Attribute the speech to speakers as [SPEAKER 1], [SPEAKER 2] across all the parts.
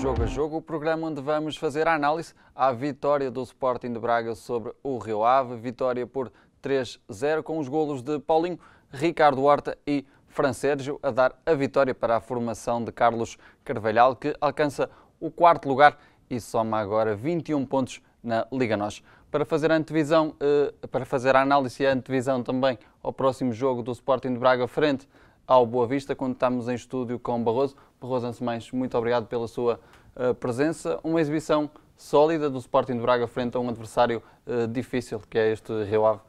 [SPEAKER 1] Jogo a Jogo, o programa onde vamos fazer a análise à vitória do Sporting de Braga sobre o Rio Ave, vitória por 3-0 com os golos de Paulinho, Ricardo Horta e Fran Sérgio a dar a vitória para a formação de Carlos Carvalhal, que alcança o quarto lugar e soma agora 21 pontos na Liga NOS Para fazer a antevisão, eh, para fazer a análise e a antevisão também ao próximo jogo do Sporting de Braga frente ao Boa Vista quando estamos em estúdio com Barroso. Barroso, antes mais, muito obrigado pela sua uh, presença. Uma exibição sólida do Sporting de Braga frente a um adversário uh, difícil, que é este Rio Ave.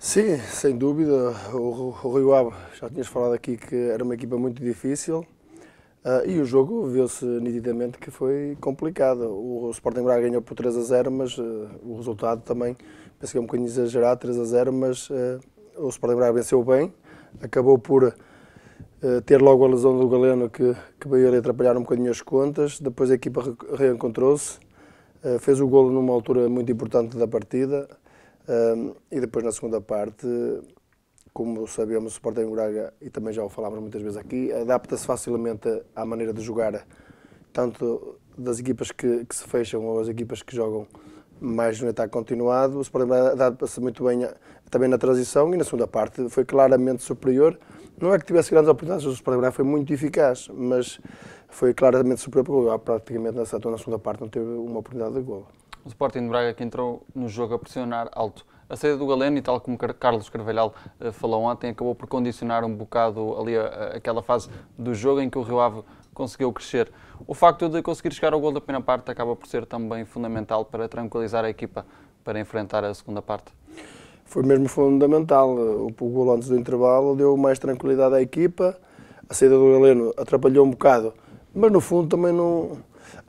[SPEAKER 2] Sim, sem dúvida. O, o Rio Ave, já tinhas falado aqui que era uma equipa muito difícil. Uh, e o jogo viu-se nitidamente que foi complicado. O Sporting Braga ganhou por 3 a 0, mas uh, o resultado também, penso que é um bocadinho exagerado, 3 a 0, mas uh, o Sporting Braga venceu bem, acabou por eh, ter logo a lesão do Galeno que, que veio ali atrapalhar um bocadinho as contas. Depois a equipa reencontrou-se, eh, fez o golo numa altura muito importante da partida eh, e depois na segunda parte, como sabemos, o Sporting Braga, e também já o falámos muitas vezes aqui, adapta-se facilmente à maneira de jogar, tanto das equipas que, que se fecham ou as equipas que jogam mas no ataque continuado. O Sporting adapta-se muito bem eh, também na transição e na segunda parte foi claramente superior. Não é que tivesse grandes oportunidades, o Sporting foi muito eficaz, mas foi claramente superior porque o praticamente nessa na segunda parte não teve uma oportunidade de gol.
[SPEAKER 1] O Sporting de Braga que entrou no jogo a pressionar alto. A saída do Galeno, e tal como Carlos Carvalhal eh, falou ontem, acabou por condicionar um bocado ali eh, aquela fase do jogo em que o Rio Ave conseguiu crescer. O facto de conseguir chegar ao gol da primeira parte acaba por ser também fundamental para tranquilizar a equipa para enfrentar a segunda parte?
[SPEAKER 2] Foi mesmo fundamental. O, gol antes do intervalo deu mais tranquilidade à equipa. A saída do Galeno atrapalhou um bocado, mas no fundo também não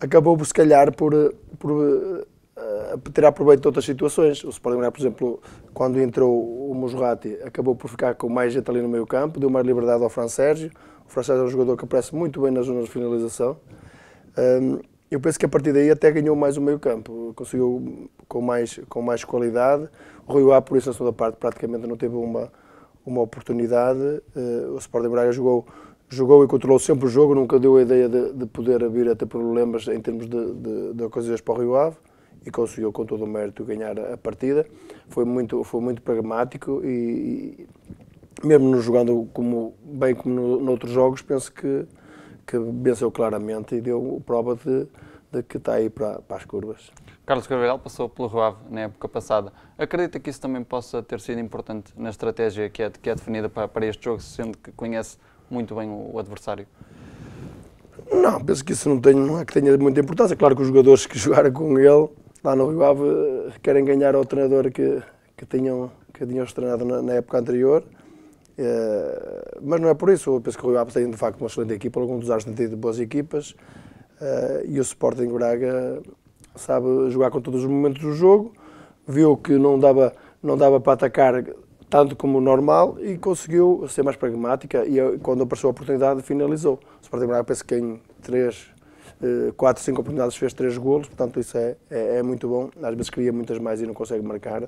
[SPEAKER 2] acabou por se calhar por, por a tirar proveito de outras situações. O Sporting por exemplo, quando entrou o Musrati, acabou por ficar com mais gente ali no meio campo, deu mais liberdade ao Fran Sérgio. O Fran Sérgio é um jogador que aparece muito bem nas zonas de finalização. Ehm, eu penso que a partir daí até ganhou mais o meio campo, conseguiu com mais, com mais qualidade. O Rio A, por isso, na segunda parte, praticamente não teve uma, uma oportunidade. Eh, o Sporting Braga jogou jogou e controlou sempre o jogo, nunca deu a ideia de, de poder vir a ter problemas em termos de, de, de ocasiões para o Rio Ave e conseguiu com todo o mérito ganhar a partida. Foi muito, foi muito pragmático e, e mesmo nos jogando como, bem como no, noutros jogos, penso que, que venceu claramente e deu prova de, de que está aí para, para as curvas.
[SPEAKER 1] Carlos Gabriel passou pelo Ruave na época passada. Acredita que isso também possa ter sido importante na estratégia que é, que é definida para, para este jogo, sendo que conhece muito bem o, o adversário?
[SPEAKER 2] Não, penso que isso não, tem, não é que tenha muita importância. Claro que os jogadores que jogaram com ele lá no Rio Ave eh, querem ganhar ao treinador que, que tinham que tinham treinado na, na época anterior. Uh, mas não é por isso. Eu penso que o Rio Ave tem de facto uma excelente equipa, alguns dos anos tem tido boas equipas uh, e o Sporting Braga sabe jogar com todos os momentos do jogo, viu que não dava, não dava para atacar tanto como normal e conseguiu ser mais pragmática e quando apareceu a oportunidade finalizou. O Sporting Braga penso que em três eh, quatro, cinco oportunidades, fez três golos, portanto isso é, é, é, muito bom. Às vezes cria muitas mais e não consegue marcar.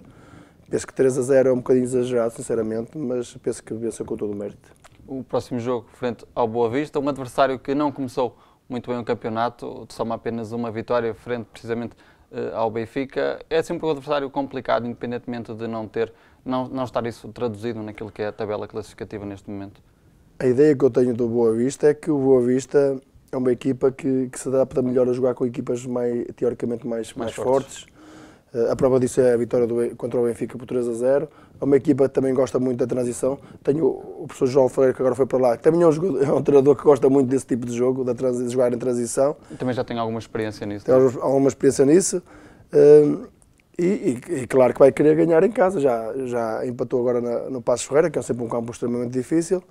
[SPEAKER 2] Penso que 3 a 0 é um bocadinho exagerado, sinceramente, mas penso que venceu com todo o mérito. O próximo
[SPEAKER 1] jogo, frente ao Boa Vista, um adversário que não começou muito bem o campeonato, soma apenas uma vitória, frente precisamente eh, ao Benfica. É sempre um adversário complicado, independentemente de não ter, não, não estar isso traduzido naquilo que é a tabela classificativa neste momento.
[SPEAKER 2] A ideia que eu tenho do Boa Vista é que o Boa Vista é uma equipa que, que se adapta melhor a jogar com equipas mais, teoricamente mais, mais, mais fortes. fortes. Eh, a prova disso é a vitória do, contra o Benfica por 3 a 0. É uma equipa que também gosta muito da transição. Tenho o professor João Ferreira, que agora foi para lá, que também é um, jogador, é um treinador que gosta muito desse tipo de jogo, de jogar em transição.
[SPEAKER 1] também já tenho alguma experiência nisso. Tem né?
[SPEAKER 2] alguma experiência nisso. Uh, e, e, e, claro que vai querer ganhar em casa. Já, já empatou agora na, no Passo Ferreira, que é sempre um campo extremamente difícil.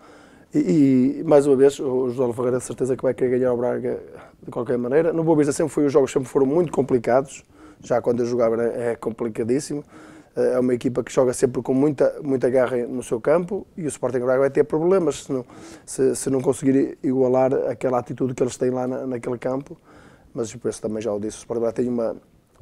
[SPEAKER 2] E, e, mais uma vez, o João Ferreira, tem certeza que vai querer ganhar o Braga de qualquer maneira. No Boa Vista sempre foi, os jogos sempre foram muito complicados, já quando eu jogava é complicadíssimo. Eh, é uma equipa que joga sempre com muita, muita garra no seu campo e o Sporting Braga vai ter problemas se não, se, se não conseguir igualar aquela atitude que eles têm lá na, naquele campo. Mas por isso também já o disse, o Sporting Braga tem uma,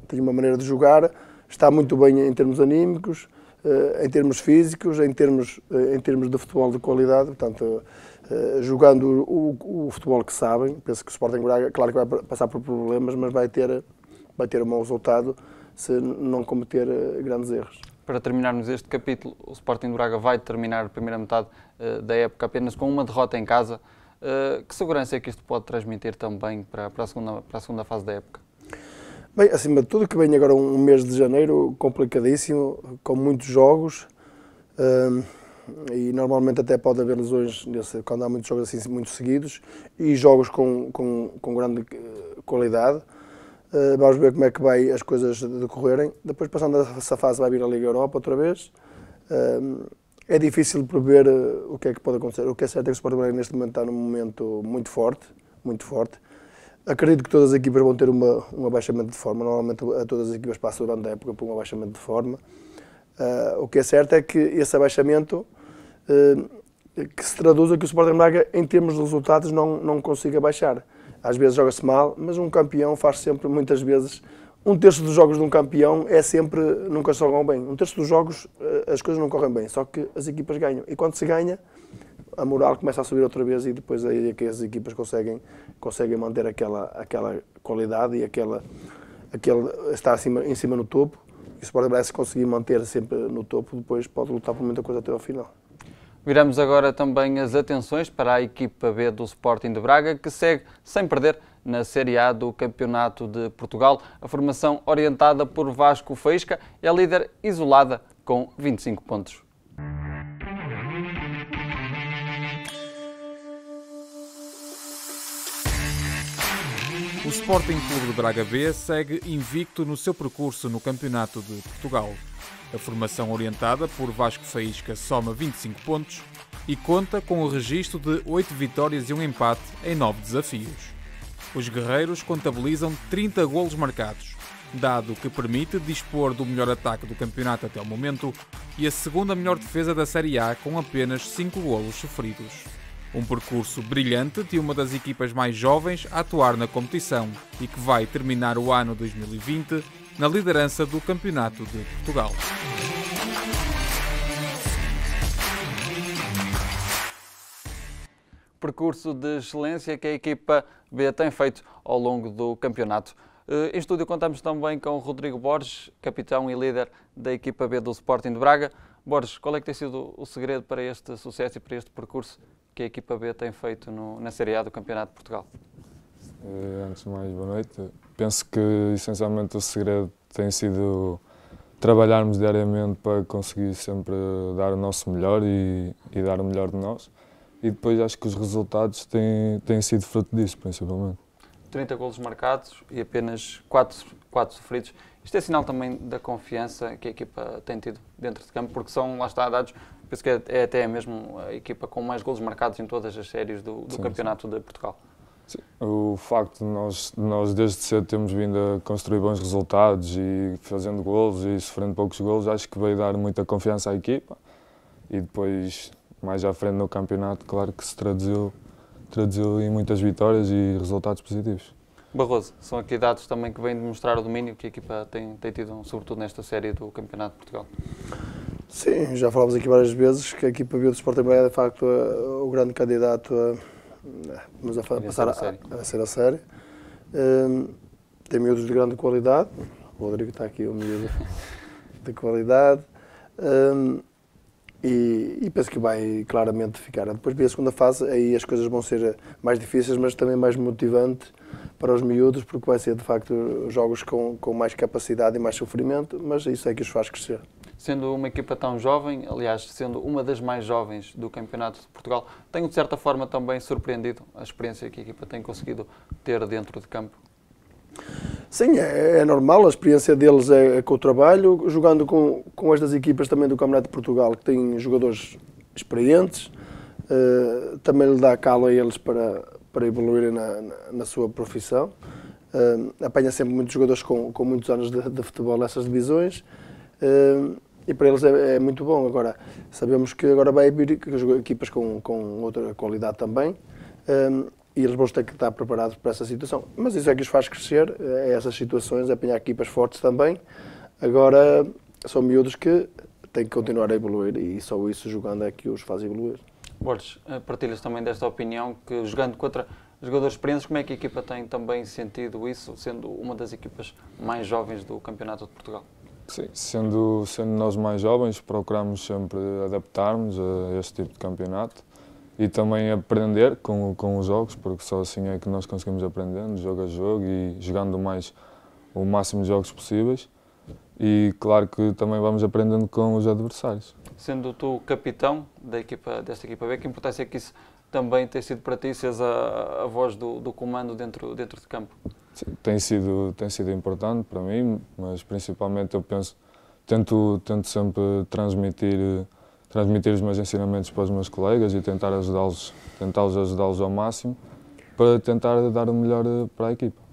[SPEAKER 2] tem uma maneira de jogar, está muito bem em termos anímicos, eh, em termos físicos, em termos, eh, em termos de futebol de qualidade, portanto, eh, jogando o, o futebol que sabem, penso que o Sporting Braga, claro que vai passar por problemas, mas vai ter, vai ter um bom resultado se não cometer grandes erros.
[SPEAKER 1] Para terminarmos este capítulo, o Sporting Braga vai terminar a primeira metade da época apenas com uma derrota em casa. que segurança é que isto pode transmitir também para, para, a, segunda, para a segunda fase da época?
[SPEAKER 2] Bem, acima de tudo, que vem agora um mês de janeiro complicadíssimo, com muitos jogos. Um, e normalmente até pode haver lesões nesse, quando há muitos jogos assim muito seguidos e jogos com, com, com grande eh, qualidade. Uh, vamos ver como é que vai as coisas decorrerem. Depois, passando essa fase, vai vir a Liga Europa outra vez. Hum, é difícil prever eh, o que é que pode acontecer. O que é certo é que o Sporting neste momento está num momento muito forte, muito forte. Acredito que todas as equipas vão ter uma, um abaixamento de forma. Normalmente todas as equipas passam durante a época por um abaixamento de forma. Uh, o que é certo é que esse abaixamento uh, que se traduz a que o Sporting Braga, em termos de resultados, não, não consiga baixar. Às vezes joga-se mal, mas um campeão faz sempre, muitas vezes, um terço dos jogos de um campeão é sempre, nunca se jogam bem. Um terço dos jogos ah, as coisas não correm bem, só que as equipas ganham. E quando se ganha, a moral começa a subir outra vez e depois é aí é que as equipas conseguem, conseguem manter aquela, aquela qualidade e aquela, aquele estar acima, em cima no topo. E o Sporting Braga, conseguir manter sempre no topo, depois pode lutar por muita coisa até ao final.
[SPEAKER 1] Viramos agora também as atenções para a equipa B do Sporting de Braga, que segue sem perder na Série A do Campeonato de Portugal. A formação orientada por Vasco Feisca é líder isolada com 25 pontos.
[SPEAKER 3] O Sporting Clube de Braga B segue invicto no seu percurso no Campeonato de Portugal. A formação orientada por Vasco Faísca soma 25 pontos e conta com o registro de 8 vitórias e um empate em 9 desafios. Os guerreiros contabilizam 30 golos marcados, dado que permite dispor do melhor ataque do campeonato até o momento e a segunda melhor defesa da Série A com apenas 5 golos sofridos. Um percurso brilhante de uma das equipas mais jovens a atuar na competição e que vai terminar o ano 2020 na liderança do Campeonato de Portugal.
[SPEAKER 1] Percurso de excelência que a equipa B tem feito ao longo do campeonato. Eh, em estúdio contamos também com Rodrigo Borges, capitão e líder da equipa B do Sporting de Braga. Borges, qual é que tem sido o segredo para este sucesso e para este percurso que a equipa B tem feito no, na Série A do Campeonato de Portugal?
[SPEAKER 3] Eh, antes de mais, boa noite. Penso que essencialmente o segredo tem sido trabalharmos diariamente para conseguir sempre dar o nosso melhor e, e dar o melhor de nós. E depois acho que os resultados têm, têm sido fruto disso, principalmente.
[SPEAKER 1] 30 golos marcados e apenas 4, 4 sofridos. Isto é sinal também da confiança que a equipa tem tido dentro de campo, porque são, lá está, dados penso que é, é até mesmo a equipa com mais golos marcados em todas as séries do, do sim, Campeonato sim. de Portugal.
[SPEAKER 3] Sim. O facto de nós, nós desde cedo temos vindo a construir bons resultados e fazendo golos e sofrendo poucos golos, acho que veio dar muita confiança à equipa e depois mais à frente no campeonato, claro que se traduziu, traduziu em muitas vitórias e resultados positivos.
[SPEAKER 1] Barroso, são aqui dados também que vêm demonstrar o domínio que a equipa tem, tem tido, sobretudo nesta série do Campeonato de Portugal.
[SPEAKER 2] Sim, já falámos aqui várias vezes que a equipa B do Sporting é de facto a, o grande candidato a, mas a, a passar a, a a série. Um, tem miúdos de grande qualidade, o Rodrigo está aqui, um miúdo de qualidade. Um, e, e, penso que vai claramente ficar. Depois vem a segunda fase, aí as coisas vão ser mais difíceis, mas também mais motivante para os miúdos, porque vai ser de facto jogos com, com mais capacidade e mais sofrimento, mas isso é que os faz crescer
[SPEAKER 1] sendo uma equipa tão jovem, aliás, sendo uma das mais jovens do Campeonato de Portugal, tenho de certa forma também surpreendido a experiência que a equipa tem conseguido ter dentro de campo.
[SPEAKER 2] Sim, é, é, normal, a experiência deles é, é, com o trabalho, jogando com, com estas equipas também do Campeonato de Portugal, que têm jogadores experientes, uh, também lhe dá calo a eles para, para evoluírem na, na, na sua profissão. Uh, apanha sempre muitos jogadores com, com muitos anos de, de futebol nessas divisões. Uh, e para eles é, é, muito bom. Agora, sabemos que agora vai vir equipas com, com outra qualidade também um, e eles vão ter que estar preparados para essa situação. Mas isso é que os faz crescer, eh, é essas situações, é apanhar equipas fortes também. Agora, são miúdos que têm que continuar a evoluir e só isso jogando é que os faz evoluir.
[SPEAKER 1] Borges, eh, partilhas também desta opinião que jogando contra jogadores experientes, como é que a equipa tem também sentido isso, sendo uma das equipas mais jovens do Campeonato de Portugal?
[SPEAKER 3] Sim, sendo, sendo nós mais jovens, procuramos sempre adaptarmos a este tipo de campeonato e também aprender com, com os jogos, porque só assim é que nós conseguimos aprendendo, jogo a jogo e jogando mais o máximo de jogos possíveis. E claro que também vamos aprendendo com os adversários.
[SPEAKER 1] Sendo tu capitão da equipa, desta equipa B, que importância é que isso também tem sido para ti, seres a, a voz do, do comando dentro, dentro de campo?
[SPEAKER 3] tem sido, tem sido importante para mim, mas principalmente eu penso, tento, tento sempre transmitir, transmitir os meus ensinamentos para os meus colegas e tentar ajudá-los, tentar ajudá-los ao máximo para tentar dar o melhor eh, para a equipa.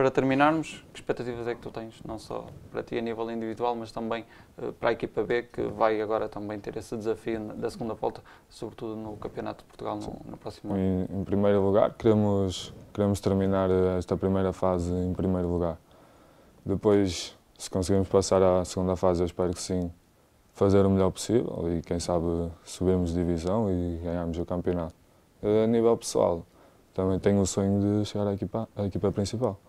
[SPEAKER 1] Para terminarmos, que expectativas é que tu tens, não só para ti a nível individual, mas também uh, para a equipa B, que vai agora também ter esse desafio da segunda volta, sobretudo no Campeonato de Portugal no, no próximo ano?
[SPEAKER 3] Em, em primeiro lugar, queremos, queremos terminar eh, esta primeira fase em primeiro lugar. Depois, se conseguirmos passar à segunda fase, eu espero que sim, fazer o melhor possível e quem sabe subirmos de divisão e ganharmos o campeonato. Eh, a nível pessoal, também tenho o sonho de chegar à equipa, à equipa principal.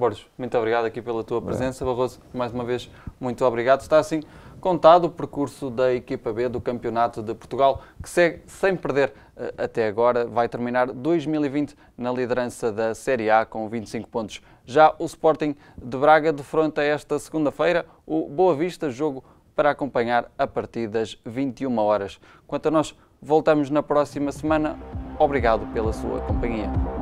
[SPEAKER 1] Borges, muito obrigado aqui pela tua presença. Bem. Barroso, mais uma vez, muito obrigado. Está assim contado o percurso da equipa B do Campeonato de Portugal, que segue sem perder eh, até agora. Vai terminar 2020 na liderança da Série A com 25 pontos. Já o Sporting de Braga defronta esta segunda-feira o Boa Vista, jogo para acompanhar a partir das 21 horas. Quanto a nós, voltamos na próxima semana. Obrigado pela sua companhia.